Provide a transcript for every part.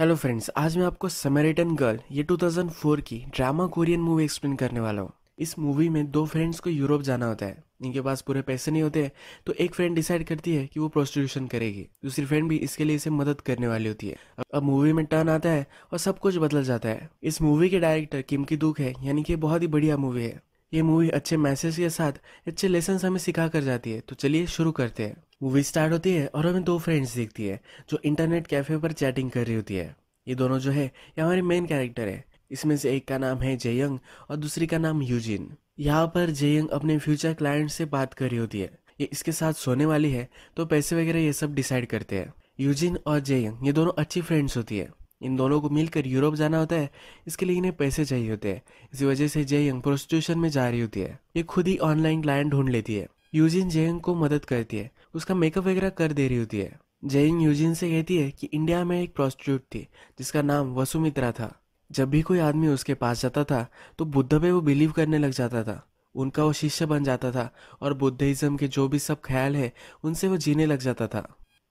hello friends आज मैं आपको समेरिटन गर्ल ये 2004 की ड्रामा कोरियन मूवी एक्सप्लेन करने वाला हूँ इस मूवी में दो फ्रेंड्स को यूरोप जाना होता है इनके पास पूरे पैसे नहीं होते तो एक फ्रेंड डिसाइड करती है कि वो प्रोस्टिट्यूशन करेगी दूसरी फ्रेंड भी इसके लिए इसे मदद करने वाली होती है अब मूवी में टर्न आता है और सब कुछ बदल जाता है इस मूवी के डायरेक्टर किम की दुख है यानी कि बहुत ही बढ़िया मूवी है ये मूवी अच्छे मैसेज के साथ अच्छे लेसन हमें सिखा कर जाती है तो चलिए शुरू करते हैं मूवी स्टार्ट होती है और हमें दो फ्रेंड्स दिखती है जो इंटरनेट कैफे पर चैटिंग कर रही होती है ये दोनों जो है ये हमारे मेन कैरेक्टर है इसमें से एक का नाम है जयंग और दूसरी का नाम यूजिन यहाँ पर जयंग अपने फ्यूचर क्लाइंट से बात कर रही होती है ये इसके साथ सोने वाली है तो पैसे वगैरह ये सब डिसाइड करते हैं यूजिन और जयंग ये दोनों अच्छी फ्रेंड्स होती है इन दोनों को मिलकर यूरोप जाना होता है इसके लिए इन्हें पैसे चाहिए होते हैं इसी वजह से जयंग प्रोस्टिट्यूशन में जा रही होती है ये खुद ही ऑनलाइन क्लाइंट ढूंढ लेती है यूजिन जयंग को मदद करती है उसका मेकअप वगैरह कर दे रही होती है जयंग यूजिन से कहती है कि इंडिया में एक प्रोस्टिट्यूट थी जिसका नाम वसुमित्रा था जब भी कोई आदमी उसके पास जाता था तो बुद्ध पे वो बिलीव करने लग जाता था उनका वो शिष्य बन जाता था और बुद्धिज़्म के जो भी सब ख्याल है उनसे वो जीने लग जाता था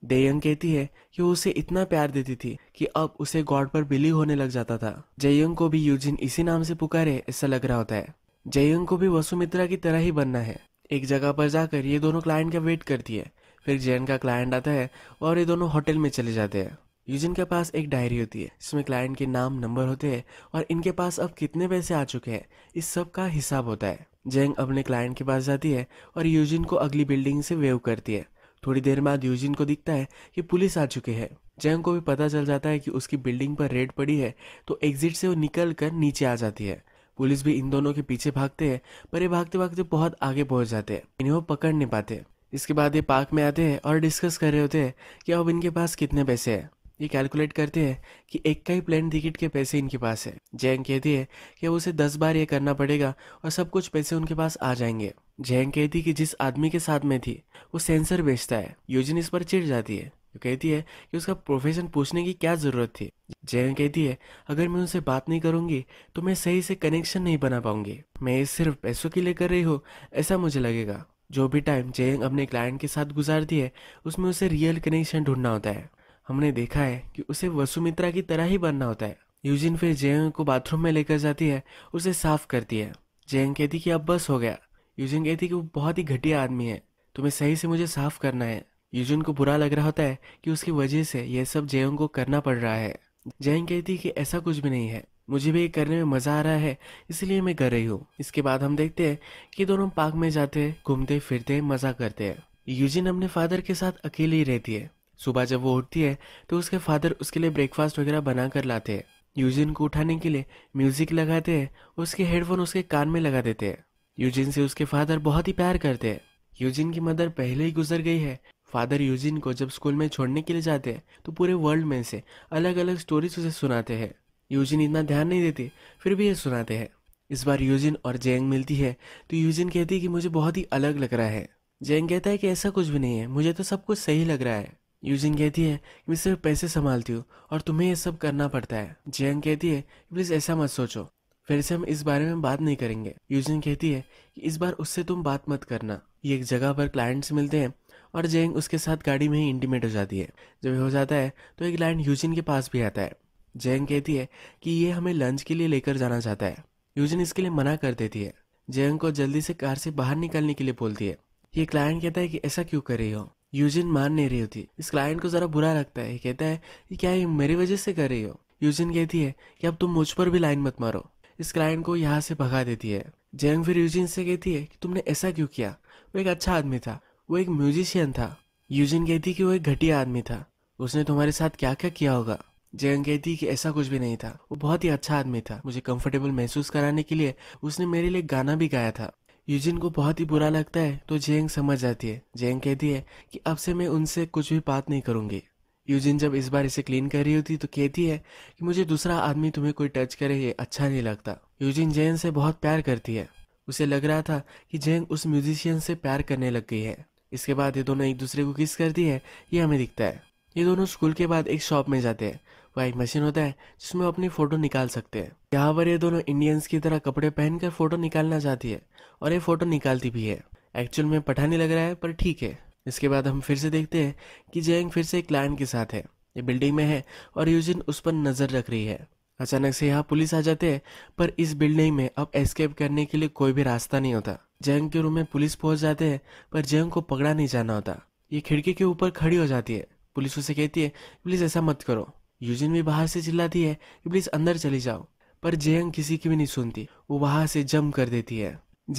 देयंग कहती है कि वो उसे इतना प्यार देती थी कि अब उसे गॉड पर बिलीव होने लग जाता था जयंग को भी यूजिन इसी नाम से पुकारे ऐसा लग रहा होता है जयंग को भी वसुमित्रा की तरह ही बनना है एक जगह पर जाकर ये दोनों क्लाइंट का वेट करती है फिर जयंग का क्लाइंट आता है और ये दोनों होटल में चले जाते हैं यूजिन के पास एक डायरी होती है जिसमें क्लाइंट के नाम नंबर होते हैं और इनके पास अब कितने पैसे आ चुके हैं इस सब का हिसाब होता है जेंग अपने क्लाइंट के पास जाती है और यूजिन को अगली बिल्डिंग से वेव करती है थोड़ी देर बाद यूजिन को दिखता है कि पुलिस आ चुके हैं जयंग को भी पता चल जाता है कि उसकी बिल्डिंग पर रेड पड़ी है तो एग्जिट से वो निकल कर नीचे आ जाती है पुलिस भी इन दोनों के पीछे भागते हैं पर ये भागते भागते बहुत आगे पहुंच जाते हैं इन्हें वो पकड़ नहीं पाते इसके बाद ये पार्क में आते हैं और डिस्कस कर रहे होते हैं कि अब इनके पास कितने पैसे हैं ये कैलकुलेट करते हैं कि एक का ही प्लेन टिकट के पैसे इनके पास है जैन कहती है कि उसे दस बार ये करना पड़ेगा और सब कुछ पैसे उनके पास आ जाएंगे जैन कहती कि जिस आदमी के साथ में थी वो सेंसर बेचता है यूजिन इस पर चिढ़ जाती है जो कहती है कि उसका प्रोफेशन पूछने की क्या ज़रूरत थी जैन कहती है अगर मैं उनसे बात नहीं करूंगी तो मैं सही से कनेक्शन नहीं बना पाऊंगी मैं ये सिर्फ पैसों के लिए कर रही हूँ ऐसा मुझे लगेगा जो भी टाइम जयंग अपने क्लाइंट के साथ गुजारती है उसमें उसे रियल कनेक्शन ढूंढना होता है हमने देखा है कि उसे वसुमित्रा की तरह ही बनना होता है यूजिन फिर जयंग को बाथरूम में लेकर जाती है उसे साफ करती है जयंग कहती कि अब बस हो गया यूजिन कहती कि वो बहुत ही घटिया आदमी है तुम्हें सही से मुझे साफ करना है यूजिन को बुरा लग रहा होता है कि उसकी वजह से यह सब जयंग को करना पड़ रहा है जयंग कहती कि ऐसा कुछ भी नहीं है मुझे भी ये करने में मज़ा आ रहा है इसलिए मैं कर रही हूँ इसके बाद हम देखते हैं कि दोनों पार्क में जाते घूमते फिरते मज़ा करते हैं यूजिन अपने फादर के साथ अकेले ही रहती है सुबह जब वो उठती है तो उसके फादर उसके लिए ब्रेकफास्ट वगैरह बना कर लाते हैं यूजिन को उठाने के लिए म्यूजिक लगाते हैं उसके हेडफोन उसके कान में लगा देते हैं यूजिन से उसके फादर बहुत ही प्यार करते हैं यूजिन की मदर पहले ही गुजर गई है फादर यूजिन को जब स्कूल में छोड़ने के लिए जाते हैं तो पूरे वर्ल्ड में से अलग अलग स्टोरीज उसे सुनाते हैं यूजिन इतना ध्यान नहीं देती फिर भी ये सुनाते हैं इस बार यूजिन और जेंग मिलती है तो यूजिन कहती है कि मुझे बहुत ही अलग लग रहा है जेंग कहता है कि ऐसा कुछ भी नहीं है मुझे तो सब कुछ सही लग रहा है यूजिन कहती है कि मैं सिर्फ पैसे संभालती हूँ और तुम्हें यह सब करना पड़ता है जयंग कहती है प्लीज़ ऐसा मत सोचो फिर से हम इस बारे में बात नहीं करेंगे यूजिन कहती है कि इस बार उससे तुम बात मत करना ये एक जगह पर क्लाइंट्स मिलते हैं और जेंग उसके साथ गाड़ी में ही इंटीमेट हो जाती है जब हो जाता है तो एक क्लाइंट यूजिन के पास भी आता है जयंग कहती है कि ये हमें लंच के लिए लेकर जाना चाहता है यूजिन इसके लिए मना कर देती है जेंग को जल्दी से कार से बाहर निकलने के लिए बोलती है ये क्लाइंट कहता है कि ऐसा क्यों कर रही हो यूजिन मान नहीं रही होती इस क्लाइंट को ज़रा बुरा लगता है कहता है कि क्या ये मेरी वजह से कर रही हो यूजिन कहती है कि अब तुम मुझ पर भी लाइन मत मारो इस क्लाइंट को यहाँ से भगा देती है जयंग फिर यूजिन से कहती है कि तुमने ऐसा क्यों किया वो एक अच्छा आदमी था वो एक म्यूजिशियन था यूजिन कहती कि वो एक घटिया आदमी था उसने तुम्हारे साथ क्या क्या किया होगा जयंग कहती कि ऐसा कुछ भी नहीं था वो बहुत ही अच्छा आदमी था मुझे कंफर्टेबल महसूस कराने के लिए उसने मेरे लिए गाना भी गाया था यूजिन को बहुत ही बुरा लगता है तो जेंग समझ जाती है जेंग कहती है कि अब से मैं उनसे कुछ भी बात नहीं करूंगी यूजिन जब इस बार इसे क्लीन कर रही होती तो कहती है कि मुझे दूसरा आदमी तुम्हें कोई टच करे ये अच्छा नहीं लगता यूजिन जेंग से बहुत प्यार करती है उसे लग रहा था कि जेंग उस म्यूजिशियन से प्यार करने लग गई है इसके बाद ये दोनों एक दूसरे को किस करती है ये हमें दिखता है ये दोनों स्कूल के बाद एक शॉप में जाते हैं वह एक मशीन होता है जिसमें अपनी फ़ोटो निकाल सकते हैं यहाँ पर ये दोनों इंडियंस की तरह कपड़े पहनकर फ़ोटो निकालना चाहती है और ये फ़ोटो निकालती भी है एक्चुअल में पठानी लग रहा है पर ठीक है इसके बाद हम फिर से देखते हैं कि जयंग फिर से क्लाइंट के साथ है ये बिल्डिंग में है और यूजिन उस पर नज़र रख रही है अचानक से यहाँ पुलिस आ जाते हैं पर इस बिल्डिंग में अब एस्केप करने के लिए कोई भी रास्ता नहीं होता जयंग के रूम में पुलिस पहुंच जाते हैं पर जयंग को पकड़ा नहीं जाना होता ये खिड़की के ऊपर खड़ी हो जाती है पुलिस उसे कहती है प्लीज़ ऐसा मत करो यूजिन भी बाहर से चिल्लाती है कि प्लीज अंदर चली जाओ पर जयंग किसी की भी नहीं सुनती वो वहां से जम कर देती है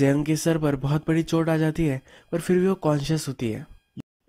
जयंग के सर पर बहुत बड़ी चोट आ जाती है पर फिर भी वो कॉन्शियस होती है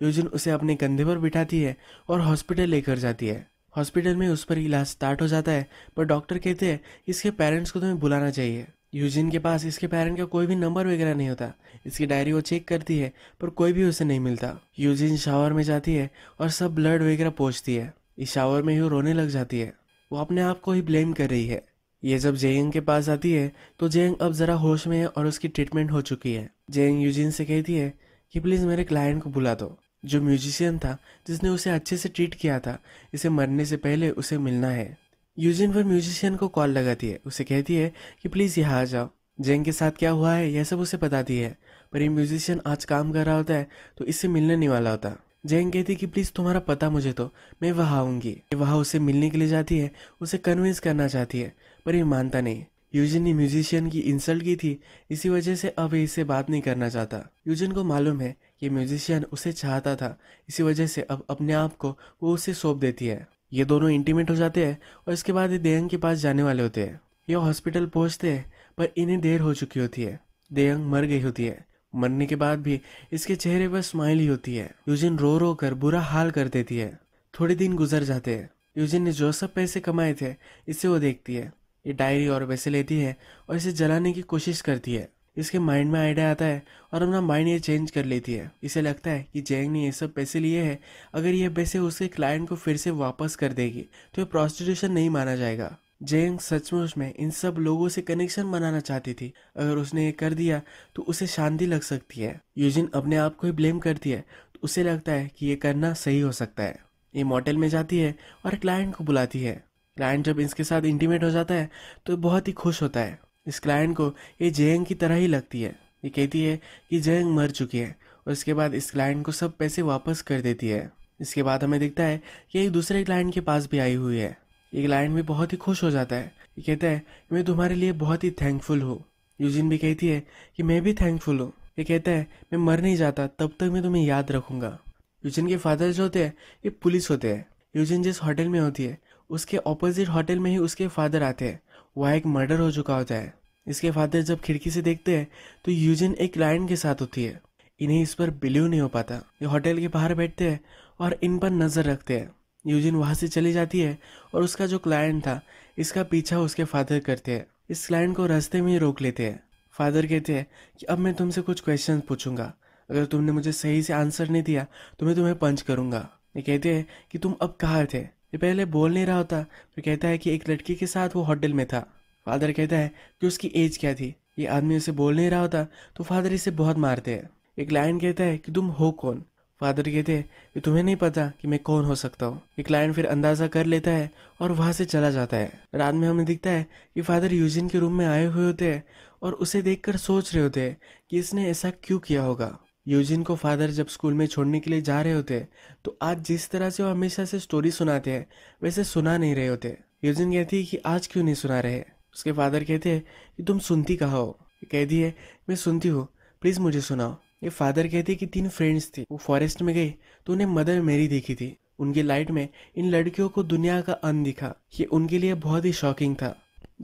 यूजिन उसे अपने कंधे पर बिठाती है और हॉस्पिटल लेकर जाती है हॉस्पिटल में उस पर इलाज स्टार्ट हो जाता है पर डॉक्टर कहते हैं इसके पेरेंट्स को तुम्हें बुलाना चाहिए यूजिन के पास इसके पेरेंट का कोई भी नंबर वगैरह नहीं होता इसकी डायरी वो चेक करती है पर कोई भी उसे नहीं मिलता यूजिन शावर में जाती है और सब ब्लड वगैरह पहुँचती है इस शावर में ही रोने लग जाती है वो अपने आप को ही ब्लेम कर रही है ये जब जेंग के पास आती है तो जेंग अब ज़रा होश में है और उसकी ट्रीटमेंट हो चुकी है जेंग यूजिन से कहती है कि प्लीज़ मेरे क्लाइंट को बुला दो जो म्यूजिशियन था जिसने उसे अच्छे से ट्रीट किया था इसे मरने से पहले उसे मिलना है यूजिन फिर म्यूजिशियन को कॉल लगाती है उसे कहती है कि प्लीज़ यहाँ आ जाओ जेंग के साथ क्या हुआ है यह सब उसे बताती है पर ये म्यूजिशियन आज काम कर रहा होता है तो इससे मिलने नहीं वाला होता जैन कहती कि प्लीज़ तुम्हारा पता मुझे तो मैं वहाँ आऊंगी वहाँ उसे मिलने के लिए जाती है उसे कन्विंस करना चाहती है पर ये मानता नहीं यूजन ने म्यूजिशियन की इंसल्ट की थी इसी वजह से अब इससे बात नहीं करना चाहता यूजन को मालूम है कि म्यूजिशियन उसे चाहता था इसी वजह से अब अपने आप को वो उसे सौंप देती है ये दोनों इंटीमेट हो जाते हैं और इसके बाद ये देयंग के पास जाने वाले होते हैं ये हॉस्पिटल पहुंचते हैं पर इन्हें देर हो चुकी होती है देयंग मर गई होती है मरने के बाद भी इसके चेहरे पर स्माइल ही होती है यूजिन रो रो कर बुरा हाल कर देती है थोड़े दिन गुजर जाते हैं यूजिन ने जो सब पैसे कमाए थे इसे वो देखती है ये डायरी और पैसे लेती है और इसे जलाने की कोशिश करती है इसके माइंड में आइडिया आता है और अपना माइंड ये चेंज कर लेती है इसे लगता है कि जैंग ने ये सब पैसे लिए हैं अगर ये पैसे उसके क्लाइंट को फिर से वापस कर देगी तो ये प्रॉस्टिट्यूशन नहीं माना जाएगा जेंग सचमुच में इन सब लोगों से कनेक्शन बनाना चाहती थी अगर उसने ये कर दिया तो उसे शांति लग सकती है यूजिन अपने आप को ही ब्लेम करती है तो उसे लगता है कि ये करना सही हो सकता है ये मोटेल में जाती है और क्लाइंट को बुलाती है क्लाइंट जब इसके साथ इंटीमेट हो जाता है तो बहुत ही खुश होता है इस क्लाइंट को ये जयंग की तरह ही लगती है ये कहती है कि जयंग मर चुकी है और इसके बाद इस क्लाइंट को सब पैसे वापस कर देती है इसके बाद हमें दिखता है कि एक दूसरे क्लाइंट के पास भी आई हुई है ये क्लाइंट भी बहुत ही खुश हो जाता है ये कहता है मैं तुम्हारे लिए बहुत ही थैंकफुल हूँ यूजिन भी कहती है कि मैं भी थैंकफुल हूँ ये कहता है मैं मर नहीं जाता तब तक मैं तुम्हें याद रखूंगा यूजिन के फादर जो होते हैं ये पुलिस होते हैं यूजिन जिस होटल में होती है उसके ऑपोजिट होटल में ही उसके फादर आते हैं वहाँ एक मर्डर हो चुका होता है इसके फादर जब खिड़की से देखते हैं तो यूजिन एक क्लाइंट के साथ होती है इन्हें इस पर बिलीव नहीं हो पाता ये होटल के बाहर बैठते हैं और इन पर नज़र रखते हैं यूजिन वहाँ से चली जाती है और उसका जो क्लाइंट था इसका पीछा उसके फादर करते हैं इस क्लाइंट को रास्ते में ही रोक लेते हैं फादर कहते हैं कि अब मैं तुमसे कुछ क्वेश्चन पूछूंगा अगर तुमने मुझे सही से आंसर नहीं दिया तो मैं तुम्हें पंच करूंगा ये कहते हैं कि तुम अब कहाँ थे ये पहले बोल नहीं रहा होता फिर कहता है कि एक लड़की के साथ वो होटल में था फादर कहता है कि उसकी एज क्या थी ये आदमी उसे बोल नहीं रहा होता तो फादर इसे बहुत मारते हैं एक लाइन कहता है कि तुम हो कौन फादर कहते कि तुम्हें नहीं पता कि मैं कौन हो सकता हूँ ये क्लाइंट फिर अंदाजा कर लेता है और वहां से चला जाता है रात में हमें दिखता है कि फादर यूजिन के रूम में आए हुए होते हैं और उसे देखकर सोच रहे होते हैं कि इसने ऐसा क्यों किया होगा यूजिन को फादर जब स्कूल में छोड़ने के लिए जा रहे होते तो आज जिस तरह से वो हमेशा से स्टोरी सुनाते हैं वैसे सुना नहीं रहे होते यूजिन कहती है कि आज क्यों नहीं सुना रहे उसके फादर कहते हैं कि तुम सुनती कहा हो कहती है मैं सुनती हूँ प्लीज़ मुझे सुनाओ ये फादर कहते कि तीन फ्रेंड्स थे वो फॉरेस्ट में गए तो उन्हें मदर मेरी देखी थी उनकी लाइट में इन लड़कियों को दुनिया का अंत दिखा ये उनके लिए बहुत ही शॉकिंग था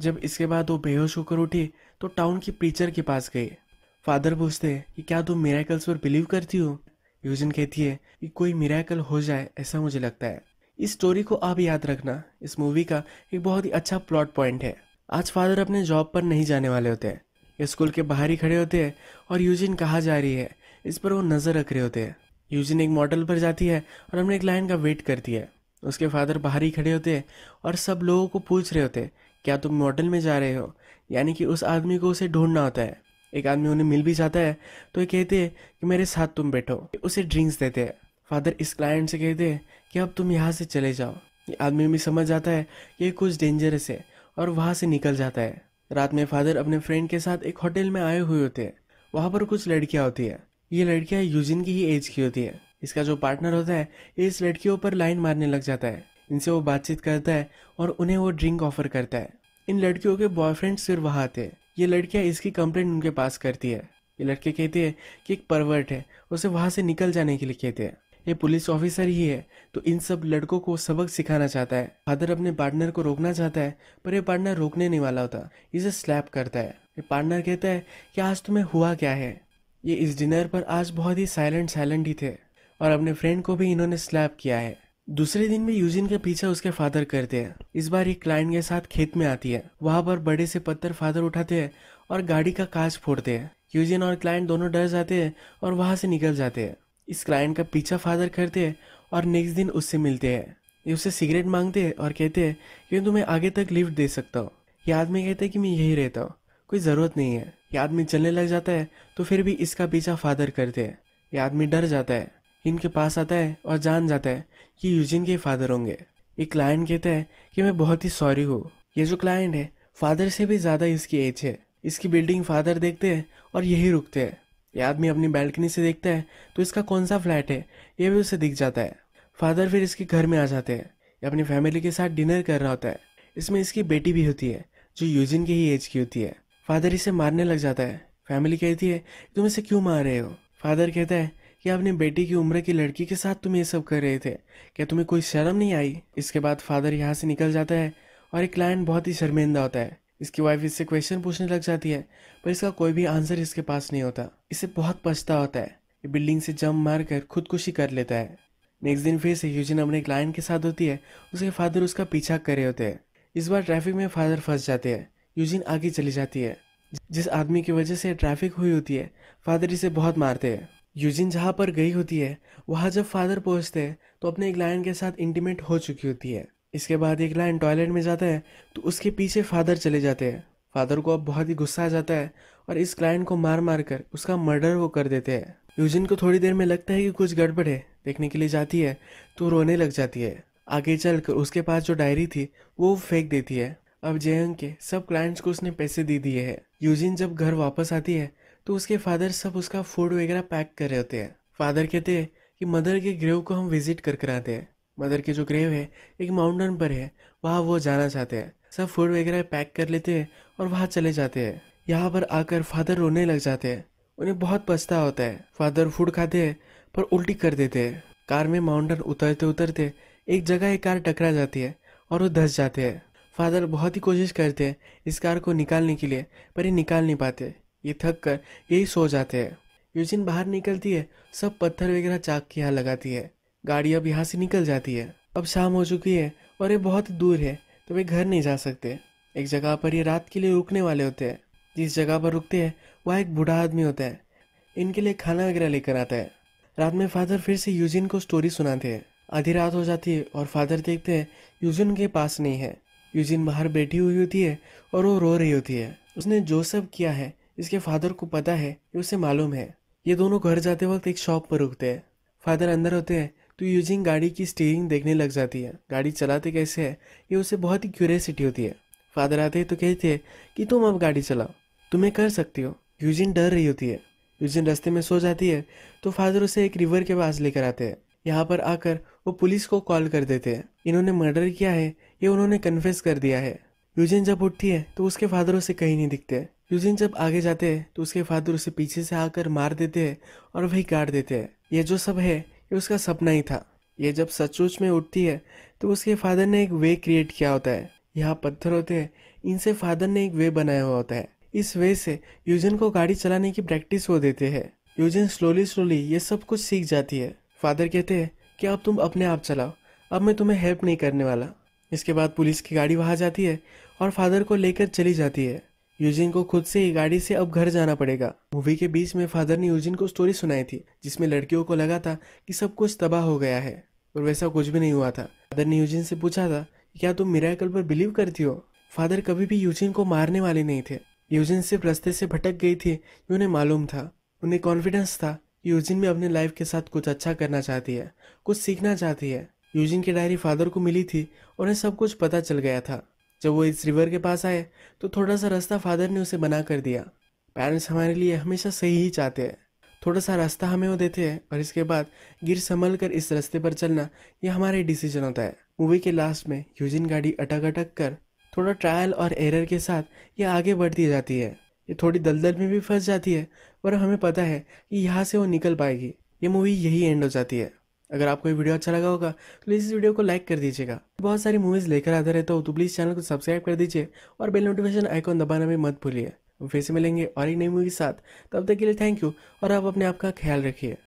जब इसके बाद वो बेहोश होकर उठे तो टाउन की प्रीचर के पास गए फादर पूछते कि क्या तुम मेराकल्स पर बिलीव करती हो यूजन कहती है कि कोई मेराकल हो जाए ऐसा मुझे लगता है इस स्टोरी को आप याद रखना इस मूवी का एक बहुत ही अच्छा प्लॉट पॉइंट है आज फादर अपने जॉब पर नहीं जाने वाले होते हैं स्कूल के बाहर ही खड़े होते हैं और यूजिन कहाँ जा रही है इस पर वो नज़र रख रहे होते हैं यूजिन एक मॉडल पर जाती है और हमने एक लाइन का वेट करती है उसके फादर बाहर ही खड़े होते हैं और सब लोगों को पूछ रहे होते हैं क्या तुम मॉडल में जा रहे हो यानी कि उस आदमी को उसे ढूंढना होता है एक आदमी उन्हें मिल भी जाता है तो ये कहते हैं कि मेरे साथ तुम बैठो उसे ड्रिंक्स देते हैं फादर इस क्लाइंट से कहते हैं कि अब तुम यहाँ से चले जाओ ये आदमी भी समझ जाता है कि कुछ डेंजरस है और वहाँ से निकल जाता है रात में फादर अपने फ्रेंड के साथ एक होटल में आए हुए होते हैं वहाँ पर कुछ लड़कियाँ होती है ये लड़कियाँ यूजिन की ही एज की होती है इसका जो पार्टनर होता है इस लड़कियों पर लाइन मारने लग जाता है इनसे वो बातचीत करता है और उन्हें वो ड्रिंक ऑफर करता है इन लड़कियों के बॉयफ्रेंड सिर्फ वहाँ आते हैं ये लड़कियाँ इसकी कंप्लेंट उनके पास करती है ये लड़के कहते हैं कि एक परवर्ट है उसे वहाँ से निकल जाने के लिए कहते हैं ये पुलिस ऑफिसर ही है तो इन सब लड़कों को सबक सिखाना चाहता है फादर अपने पार्टनर को रोकना चाहता है पर ये पार्टनर रोकने नहीं वाला होता इसे स्लैप करता है ये पार्टनर कहता है कि आज तुम्हें हुआ क्या है ये इस डिनर पर आज बहुत ही साइलेंट साइलेंट ही थे और अपने फ्रेंड को भी इन्होंने स्लैप किया है दूसरे दिन भी यूजिन के पीछे उसके फादर करते हैं इस बार एक क्लाइंट के साथ खेत में आती है वहां पर बड़े से पत्थर फादर उठाते हैं और गाड़ी का कांच फोड़ते हैं यूजिन और क्लाइंट दोनों डर जाते हैं और वहां से निकल जाते हैं इस क्लाइंट का पीछा फादर करते हैं और नेक्स्ट दिन उससे मिलते हैं ये उससे सिगरेट मांगते हैं और कहते हैं कि मैं तुम्हें आगे तक लिफ्ट दे सकता हूँ ये आदमी कहते हैं कि मैं यही रहता हूँ कोई ज़रूरत नहीं है ये आदमी चलने लग जाता है तो फिर भी इसका पीछा फादर करते हैं ये आदमी डर जाता है इनके पास आता है और जान जाता है कि यूजिन के फादर होंगे ये क्लाइंट कहता है कि मैं बहुत ही सॉरी हूँ ये जो क्लाइंट है फादर से भी ज़्यादा इसकी एज है इसकी बिल्डिंग फादर देखते हैं और यही रुकते हैं ये आदमी अपनी बैल्कनी से देखता है तो इसका कौन सा फ्लैट है ये भी उसे दिख जाता है फादर फिर इसके घर में आ जाते हैं ये अपनी फैमिली के साथ डिनर कर रहा होता है इसमें इसकी बेटी भी होती है जो यूजिन के ही एज की होती है फादर इसे मारने लग जाता है फैमिली कहती है तुम इसे क्यों मार रहे हो फादर कहता है कि अपनी बेटी की उम्र की लड़की के साथ तुम ये सब कर रहे थे क्या तुम्हें कोई शर्म नहीं आई इसके बाद फादर यहाँ से निकल जाता है और एक क्लाइंट बहुत ही शर्मिंदा होता है इसकी वाइफ इससे क्वेश्चन पूछने लग जाती है पर इसका कोई भी आंसर इसके पास नहीं होता इसे बहुत पछता होता है ये बिल्डिंग से जम मार कर खुदकुशी कर लेता है नेक्स्ट दिन फिर से यूजिन अपने क्लाइंट के साथ होती है उसके फादर उसका पीछा कर रहे होते हैं इस बार ट्रैफिक में फादर फंस जाते हैं यूजिन आगे चली जाती है जिस आदमी की वजह से ट्रैफिक हुई होती है फादर इसे बहुत मारते हैं यूजिन जहाँ पर गई होती है वहाँ जब फादर पहुँचते हैं तो अपने क्लाइंट के साथ इंटीमेट हो चुकी होती है इसके बाद एक लाइन टॉयलेट में जाता है तो उसके पीछे फादर चले जाते हैं फादर को अब बहुत ही गुस्सा आ जाता है और इस क्लाइंट को मार मार कर उसका मर्डर वो कर देते हैं यूजिन को थोड़ी देर में लगता है कि कुछ गड़बड़ है देखने के लिए जाती है तो रोने लग जाती है आगे चलकर उसके पास जो डायरी थी वो फेंक देती है अब जयंग के सब क्लाइंट्स को उसने पैसे दे दिए है यूजिन जब घर वापस आती है तो उसके फादर सब उसका फूड वगैरह पैक कर रहे होते हैं फादर कहते हैं कि मदर के ग्रेव को हम विजिट कर कर आते हैं मदर की जो ग्रेव है एक माउंटेन पर है वहाँ वो जाना चाहते हैं सब फूड वगैरह पैक कर लेते हैं और वहाँ चले जाते हैं यहाँ पर आकर फादर रोने लग जाते हैं उन्हें बहुत पछता होता है फादर फूड खाते हैं पर उल्टी कर देते हैं कार में माउंटेन उतरते उतरते एक जगह एक कार टकरा जाती है और वो धस जाते हैं फादर बहुत ही कोशिश करते हैं इस कार को निकालने के लिए पर ये निकाल नहीं पाते ये थक कर यही सो जाते हैं यूजिन बाहर निकलती है सब पत्थर वगैरह चाक के यहाँ लगाती है गाड़ी अब यहाँ से निकल जाती है अब शाम हो चुकी है और ये बहुत दूर है तो वे घर नहीं जा सकते एक जगह पर ये रात के लिए रुकने वाले होते हैं जिस जगह पर रुकते हैं वहाँ एक बूढ़ा आदमी होता है इनके लिए खाना वगैरह लेकर आता है रात में फादर फिर से यूजिन को स्टोरी सुनाते हैं आधी रात हो जाती है और फादर देखते हैं यूजिन के पास नहीं है यूजिन बाहर बैठी हुई होती है और वो रो रही होती है उसने जो सब किया है इसके फादर को पता है उसे मालूम है ये दोनों घर जाते वक्त एक शॉप पर रुकते हैं फादर अंदर होते हैं तो यूजिंग गाड़ी की स्टीयरिंग देखने लग जाती है गाड़ी चलाते कैसे है ये उसे बहुत ही क्यूरियसिटी होती है फादर आते तो कहते हैं कि तुम अब गाड़ी चलाओ तुम्हें कर सकती हो यूजिन डर रही होती है यूजिन रास्ते में सो जाती है तो फादर उसे एक रिवर के पास लेकर आते हैं यहाँ पर आकर वो पुलिस को कॉल कर देते हैं इन्होंने मर्डर किया है ये उन्होंने कन्फेस कर दिया है यूजिन जब उठती है तो उसके फादर उसे कहीं नहीं दिखते यूजिन जब आगे जाते हैं तो उसके फादर उसे पीछे से आकर मार देते हैं और वही गाड़ देते हैं ये जो सब है ये उसका सपना ही था ये जब सचमुच में उठती है तो उसके फादर ने एक वे क्रिएट किया होता है यहाँ पत्थर होते हैं इनसे फादर ने एक वे बनाया हुआ होता है इस वे से यूजन को गाड़ी चलाने की प्रैक्टिस हो देते हैं यूजन स्लोली स्लोली ये सब कुछ सीख जाती है फादर कहते हैं कि अब तुम अपने आप चलाओ अब मैं तुम्हें हेल्प नहीं करने वाला इसके बाद पुलिस की गाड़ी वहाँ जाती है और फादर को लेकर चली जाती है यूजिन को खुद से ही गाड़ी से अब घर जाना पड़ेगा मूवी के बीच में फादर ने यूजिन को स्टोरी सुनाई थी जिसमें लड़कियों को लगा था कि सब कुछ तबाह हो गया है और वैसा कुछ भी नहीं हुआ था फादर ने यूजिन से पूछा था क्या तुम मिराकल पर बिलीव करती हो फादर कभी भी यूजिन को मारने वाले नहीं थे यूजिन सिर्फ रस्ते से भटक गई थी ये उन्हें मालूम था उन्हें कॉन्फिडेंस था यूजिन भी अपने लाइफ के साथ कुछ अच्छा करना चाहती है कुछ सीखना चाहती है यूजिन की डायरी फादर को मिली थी और उन्हें सब कुछ पता चल गया था जब वो इस रिवर के पास आए तो थोड़ा सा रास्ता फादर ने उसे बना कर दिया पेरेंट्स हमारे लिए हमेशा सही ही चाहते हैं थोड़ा सा रास्ता हमें वो देते हैं और इसके बाद गिर संभल कर इस रास्ते पर चलना यह हमारा डिसीजन होता है मूवी के लास्ट में यूजिन गाड़ी अटक अटक कर थोड़ा ट्रायल और एरर के साथ ये आगे बढ़ती जाती है ये थोड़ी दलदल में भी फंस जाती है पर हमें पता है कि यहाँ से वो निकल पाएगी ये मूवी यही एंड हो जाती है अगर आपको ये वीडियो अच्छा लगा होगा तो प्लीज़ इस वीडियो को लाइक कर दीजिएगा बहुत सारी मूवीज़ लेकर आते रहता हो तो प्लीज़ चैनल को सब्सक्राइब कर दीजिए और बेल नोटिफिकेशन आइकॉन दबाना भी मत भूलिए फिर से मिलेंगे और एक नई मूवी के साथ तब तक के लिए थैंक यू और आप अपने आप का ख्याल रखिए